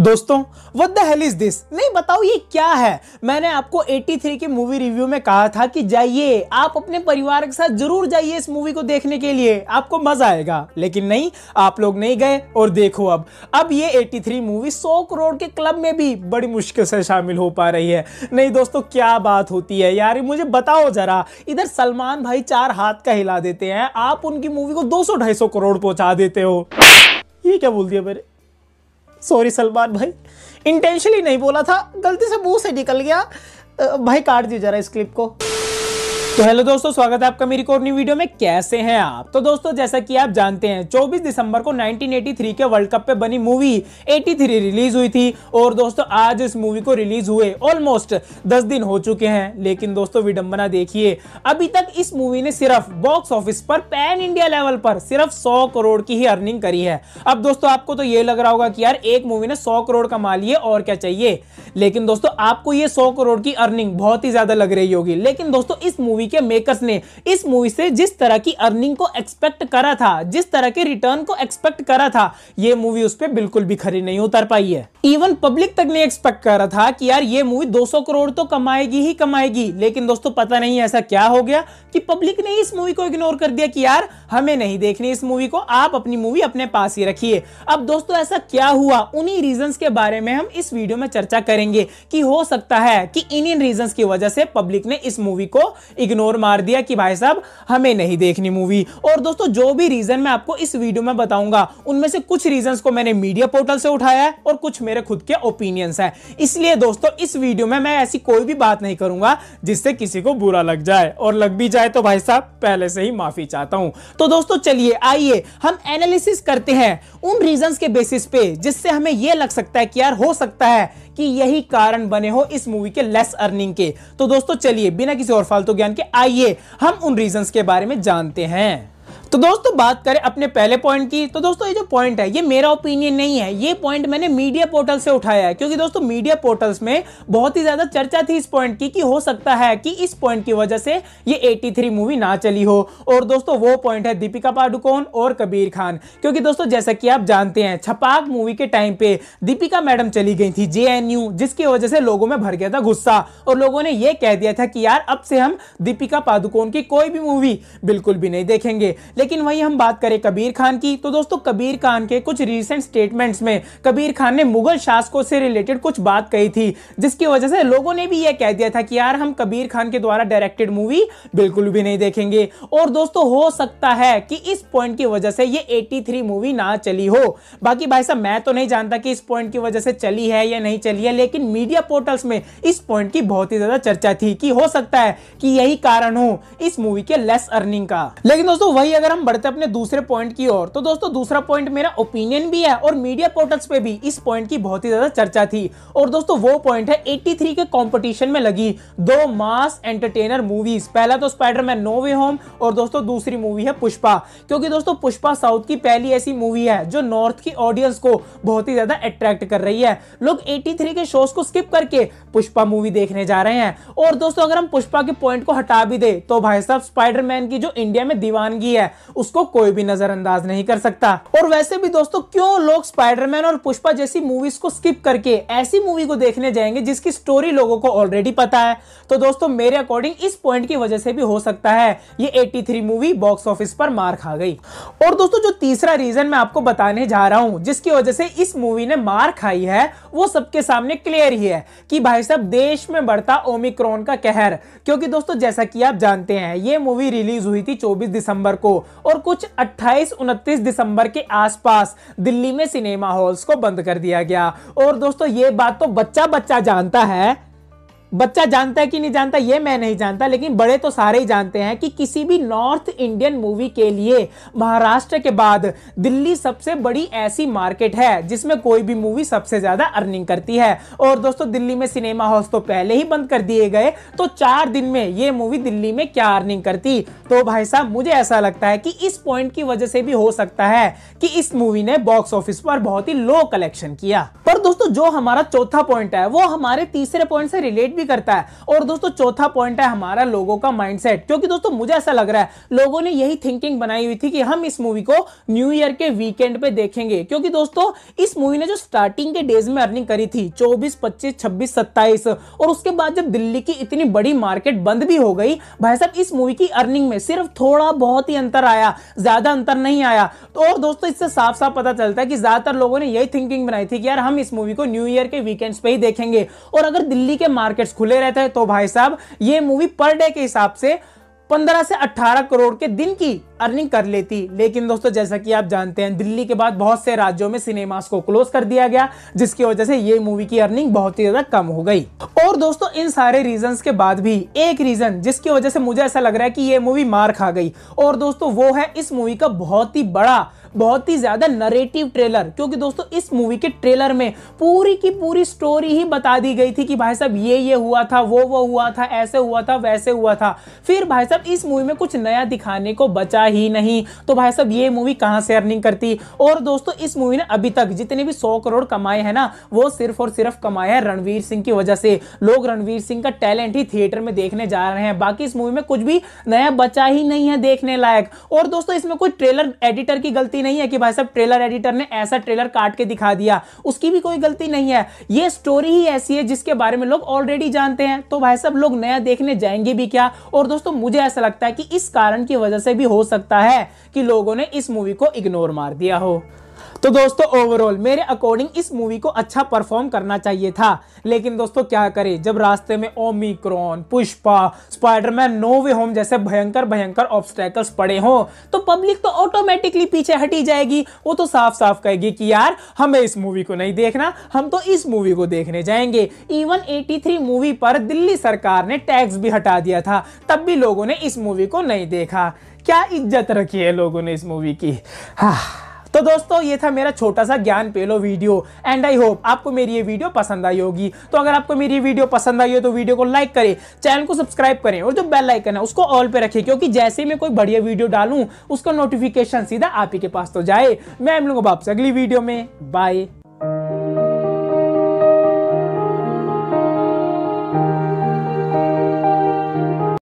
दोस्तों what the hell is this नहीं बताओ ये क्या है मैंने आपको 83 के मूवी रिव्यू में कहा था कि जाइए आप अपने परिवार के साथ जरूर जाइए इस मूवी को देखने के लिए आपको मजा आएगा लेकिन नहीं आप लोग नहीं गए और देखो अब अब ये 83 मूवी 100 करोड़ के क्लब में भी बड़ी मुश्किल से शामिल हो पा रही है नहीं दोस्तों क्या बात होती है यार मुझे बताओ जरा इधर सलमान भाई चार हाथ का हिला देते हैं आप उनकी मूवी को दो सौ करोड़ पहुंचा देते हो ये क्या बोल दिया मेरे सॉरी सलमान भाई इंटेंशनली नहीं बोला था गलती से मुंह से निकल गया भाई काट दीजिए जरा इस क्लिप को तो हेलो दोस्तों स्वागत है आपका मेरी कोर्नी वीडियो में कैसे हैं आप तो दोस्तों जैसा कि आप जानते हैं 24 दिसंबर को 1983 के वर्ल्ड कप पे बनी मूवी 83 रिलीज हुई थी और दोस्तों आज इस मूवी को रिलीज हुए ऑलमोस्ट 10 दिन हो चुके हैं लेकिन दोस्तों विडंबना देखिए अभी तक इस मूवी ने सिर्फ बॉक्स ऑफिस पर पैन इंडिया लेवल पर सिर्फ सौ करोड़ की ही अर्निंग करी है अब दोस्तों आपको तो ये लग रहा होगा कि यार एक मूवी ने सौ करोड़ कमा लिए और क्या चाहिए लेकिन दोस्तों आपको ये सौ करोड़ की अर्निंग बहुत ही ज्यादा लग रही होगी लेकिन दोस्तों इस मूवी मूवी के मेकर्स ने इस मूवी से जिस तरह की अर्निंग को एक्सपेक्ट करा था जिस तरह के रिटर्न को एक्सपेक्ट करा था ये मूवी उस पर बिल्कुल भी खरी नहीं उतर पाई है इवन पब्लिक तक नहीं एक्सपेक्ट कर रहा था कि यार ये मूवी 200 करोड़ तो कमाएगी ही कमाएगी लेकिन दोस्तों पता नहीं ऐसा क्या हो गया कि पब्लिक ने इस मूवी को इग्नोर कर दिया कि यार हमें नहीं देखनी इस मूवी को आप अपनी मूवी अपने पास ही रखिए अब दोस्तों ऐसा क्या हुआ उन्हीं रीजंस के बारे में हम इस वीडियो में चर्चा करेंगे कि हो सकता है कि इन इन रीजंस की वजह से पब्लिक ने इस मूवी को इग्नोर इग्नोर मार दिया कि भाई साहब हमें नहीं देखनी मूवी और दोस्तों जो भी रीजन मैं आपको इस वीडियो में बताऊंगा उनमें से कुछ रीजन को मैंने मीडिया पोर्टल से उठाया है और कुछ मेरे खुद के ओपिनियंस है इसलिए दोस्तों इस वीडियो में मैं ऐसी कोई भी बात नहीं करूंगा जिससे किसी को बुरा लग जाए और लग भी जाए तो भाई साहब पहले से ही माफी चाहता हूं तो दोस्तों चलिए आइए हम एनालिसिस करते हैं उन रीजंस के बेसिस पे जिससे हमें यह लग सकता है कि यार हो सकता है कि यही कारण बने हो इस मूवी के लेस अर्निंग के तो दोस्तों चलिए बिना किसी और फालतू ज्ञान के आइए हम उन रीजन के बारे में जानते हैं तो दोस्तों बात करें अपने पहले पॉइंट की तो दोस्तों ये जो पॉइंट है ये मेरा ओपिनियन नहीं है ये पॉइंट मैंने मीडिया पोर्टल से उठाया है क्योंकि दोस्तों मीडिया पोर्टल्स में बहुत ही ज्यादा चर्चा थी इस पॉइंट की कि हो सकता है कि इस पॉइंट की वजह से ये 83 मूवी ना चली हो और दोस्तों वो पॉइंट है दीपिका पाडुकोन और कबीर खान क्योंकि दोस्तों जैसा कि आप जानते हैं छपाक मूवी के टाइम पे दीपिका मैडम चली गई थी जे जिसकी वजह से लोगों में भर गया था गुस्सा और लोगों ने यह कह दिया था कि यार अब से हम दीपिका पादुकोण की कोई भी मूवी बिल्कुल भी नहीं देखेंगे लेकिन वही हम बात करें कबीर खान की तो दोस्तों कबीर खान के कुछ रिसेंट स्टेटमेंट्स में कबीर खान ने मुगल शासकों से रिलेटेड कुछ बात कही थी जिसकी वजह से लोगों ने भी यह कह दिया था कि यार हम कबीर खान के द्वारा डायरेक्टेड मूवी बिल्कुल भी नहीं देखेंगे और दोस्तों हो सकता है कि इस पॉइंट की वजह से ये 83 मूवी ना चली हो बाकी भाई साहब मैं तो नहीं जानता कि इस पॉइंट की वजह से चली है या नहीं चली है लेकिन मीडिया पोर्टल्स में इस पॉइंट की बहुत ही ज्यादा चर्चा थी कि हो सकता है कि यही कारण हो इस मूवी के लेस अर्निंग का लेकिन दोस्तों वही अगर अगर हम बढ़ते अपने दूसरे पॉइंट की ओर तो दोस्तों दूसरा पॉइंट मेरा ओपिनियन भी है और मीडिया पोर्टल्स पे भी इस पॉइंट की बहुत ही ज्यादा चर्चा थी और दोस्तों वो पॉइंट है 83 के कंपटीशन में लगी दो मास एंटरटेनर मूवीज पहला तो स्पाइडरमैन नो वे होम और दोस्तों दूसरी मूवी है पुष्पा क्योंकि दोस्तों पुष्पा साउथ की पहली ऐसी मूवी है जो नॉर्थ की ऑडियंस को बहुत ही ज्यादा अट्रैक्ट कर रही है लोग 83 के शोज को स्किप करके पुष्पा मूवी देखने जा रहे हैं और दोस्तों अगर हम पुष्पा के पॉइंट को हटा भी दे तो भाई साहब स्पाइडरमैन की जो इंडिया में दीवानगी है उसको कोई भी नजरअंदाज नहीं कर सकता और वैसे भी दोस्तों क्यों लोग स्पाइडरमैन और पुष्पा जैसी मूवीज को स्किप करके ऐसी मूवी को देखने जाएंगे जिसकी स्टोरी लोगों को ऑलरेडी पता है तो दोस्तों मेरे अकॉर्डिंग इस पॉइंट की वजह से भी हो सकता है ये 83 मूवी बॉक्स ऑफिस पर मार खा गई और दोस्तों जो तीसरा रीजन मैं आपको बताने जा रहा हूं जिसकी वजह से इस मूवी ने मार खाई है वो सबके सामने क्लियर ही है कि भाई साहब देश में बढ़ता ओमिक्रॉन का कहर क्योंकि दोस्तों जैसा कि आप जानते हैं ये मूवी रिलीज हुई थी 24 दिसंबर को और कुछ 28 29 दिसंबर के आसपास दिल्ली में सिनेमा हॉल्स को बंद कर दिया गया और दोस्तों ये बात तो बच्चा बच्चा जानता है बच्चा जानता है कि नहीं जानता ये मैं नहीं जानता लेकिन बड़े तो सारे ही जानते हैं कि किसी भी नॉर्थ इंडियन मूवी के लिए महाराष्ट्र के बाद दिल्ली सबसे बड़ी ऐसी मार्केट है जिसमें कोई भी मूवी सबसे ज्यादा अर्निंग करती है और दोस्तों दिल्ली में सिनेमा हाउस तो पहले ही बंद कर दिए गए तो चार दिन में ये मूवी दिल्ली में क्या अर्निंग करती तो भाई साहब मुझे ऐसा लगता है कि इस पॉइंट की वजह से भी हो सकता है कि इस मूवी ने बॉक्स ऑफिस पर बहुत ही लो कलेक्शन किया पर दोस्तों जो हमारा चौथा पॉइंट है वो हमारे तीसरे पॉइंट से रिलेट भी करता है और दोस्तों चौथा पॉइंट है हमारा लोगों का माइंडसेट क्योंकि दोस्तों मुझे ऐसा लग रहा है लोगों ने यही थिंकिंग बनाई हुई थी कि हम इस मूवी को न्यू ईयर के वीकेंड पे देखेंगे क्योंकि दोस्तों इस मूवी ने जो स्टार्टिंग के डेज में अर्निंग करी थी चौबीस पच्चीस छब्बीस सत्ताईस और उसके बाद जब दिल्ली की इतनी बड़ी मार्केट बंद भी हो गई भाई साहब इस मूवी की अर्निंग में सिर्फ थोड़ा बहुत ही अंतर आया ज्यादा अंतर नहीं आया तो और दोस्तों इससे साफ साफ पता चलता है कि ज्यादातर लोगों ने यही थिंकिंग बनाई थी कि यार हम इस मूवी को न्यू ईयर के वीकेंड्स पे ही देखेंगे और अगर दिल्ली के मार्केट थिएटर्स खुले रहते हैं तो भाई साहब ये मूवी पर डे के हिसाब से पंद्रह से 18 करोड़ के दिन की अर्निंग कर लेती लेकिन दोस्तों जैसा कि आप जानते हैं दिल्ली के बाद बहुत से राज्यों में सिनेमास को क्लोज कर दिया गया जिसकी वजह से ये मूवी की अर्निंग बहुत ही ज्यादा कम हो गई और दोस्तों इन सारे रीजन के बाद भी एक रीजन जिसकी वजह से मुझे ऐसा लग रहा है कि ये मूवी मार खा गई और दोस्तों वो है इस मूवी का बहुत ही बड़ा बहुत ही ज्यादा नरेटिव ट्रेलर क्योंकि दोस्तों इस मूवी के ट्रेलर में पूरी की पूरी स्टोरी ही बता दी गई थी कि भाई साहब ये ये हुआ था वो वो हुआ था ऐसे हुआ था वैसे हुआ था फिर भाई साहब इस मूवी में कुछ नया दिखाने को बचा ही नहीं तो भाई साहब ये मूवी कहां से अर्निंग करती और दोस्तों इस मूवी ने अभी तक जितने भी सौ करोड़ कमाए हैं ना वो सिर्फ और सिर्फ कमाए हैं रणवीर सिंह की वजह से लोग रणवीर सिंह का टैलेंट ही थिएटर में देखने जा रहे हैं बाकी इस मूवी में कुछ भी नया बचा ही नहीं है देखने लायक और दोस्तों इसमें कोई ट्रेलर एडिटर की गलती नहीं है कि भाई साहब ट्रेलर एडिटर ने ऐसा ट्रेलर काट के दिखा दिया उसकी भी कोई गलती नहीं है ये स्टोरी ही ऐसी है जिसके बारे में लोग ऑलरेडी जानते हैं तो भाई साहब लोग नया देखने जाएंगे भी क्या और दोस्तों मुझे ऐसा लगता है कि इस कारण की वजह से भी हो सकता सकता है कि लोगों ने इस मूवी को इग्नोर मार दिया हो तो दोस्तों ओवरऑल मेरे अकॉर्डिंग इस मूवी को अच्छा परफॉर्म करना चाहिए था लेकिन दोस्तों क्या करें जब रास्ते में Omicron Pushpa Spiderman no way home जैसे भयंकर भयंकर ऑब्स्टेकल्स पड़े हो तो पब्लिक तो ऑटोमेटिकली पीछे हटी जाएगी वो तो साफ साफ कहेगी कि यार हमें इस मूवी को नहीं देखना हम तो इस मूवी को देखने जाएंगे इवन एटी मूवी पर दिल्ली सरकार ने टैक्स भी हटा दिया था तब भी लोगों ने इस मूवी को नहीं देखा क्या इज्जत रखी है लोगों ने इस मूवी की हाँ तो दोस्तों ये था मेरा छोटा सा ज्ञान पेलो वीडियो एंड आई होप आपको मेरी ये वीडियो पसंद आई होगी तो अगर आपको मेरी ये वीडियो पसंद आई हो तो वीडियो को लाइक करें चैनल को सब्सक्राइब करें और जो बेल आइकन है उसको ऑल पे रखें क्योंकि जैसे मैं कोई बढ़िया वीडियो डालूं उसका नोटिफिकेशन सीधा आप ही के पास तो जाए मैं हम लोगों को वापस अगली वीडियो में बाय